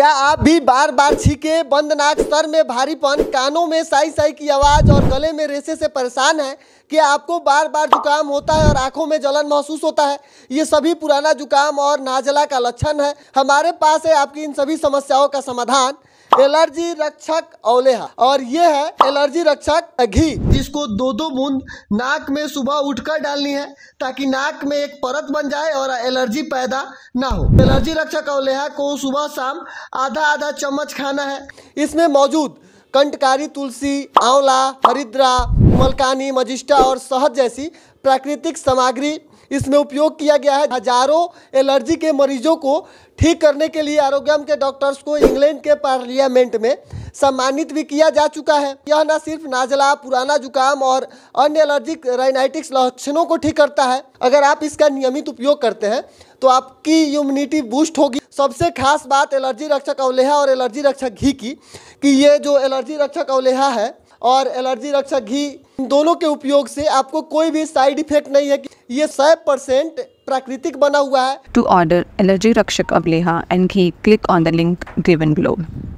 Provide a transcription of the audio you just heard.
क्या आप भी बार बार छीके बंदनाक सर में भारीपन कानों में साई साई की आवाज़ और गले में रेसे से परेशान है कि आपको बार बार जुकाम होता है और आंखों में जलन महसूस होता है ये सभी पुराना जुकाम और नाजला का लक्षण है हमारे पास है आपकी इन सभी समस्याओं का समाधान एलर्जी रक्षक औलेहा और ये है एलर्जी रक्षक घी जिसको दो दो बूंद नाक में सुबह उठकर डालनी है ताकि नाक में एक परत बन जाए और एलर्जी पैदा ना हो एलर्जी रक्षक औलेहा को सुबह शाम आधा आधा चम्मच खाना है इसमें मौजूद कंटकारी तुलसी आंवला हरिद्रा मलकानी मजिस्टा और शहद जैसी प्राकृतिक सामग्री इसमें उपयोग किया गया है हजारों एलर्जी के मरीजों को ठीक करने के लिए आरोग्यम के डॉक्टर्स को इंग्लैंड के पार्लियामेंट में सम्मानित भी किया जा चुका है यह न सिर्फ नाजला पुराना जुकाम और अन्य एलर्जिक राइनाइटिक्स लक्षणों को ठीक करता है अगर आप इसका नियमित उपयोग करते हैं तो आपकी इम्यूनिटी बूस्ट होगी सबसे खास बात एलर्जी रक्षक अवलेहा और एलर्जी रक्षक घी की कि ये जो एलर्जी रक्षक अवलेहा है और एलर्जी रक्षक घी इन दोनों के उपयोग से आपको कोई भी साइड इफेक्ट नहीं है ये सौ परसेंट प्राकृतिक बना हुआ है to order allergy Rakshak Avaleha and ghee click on the link given globe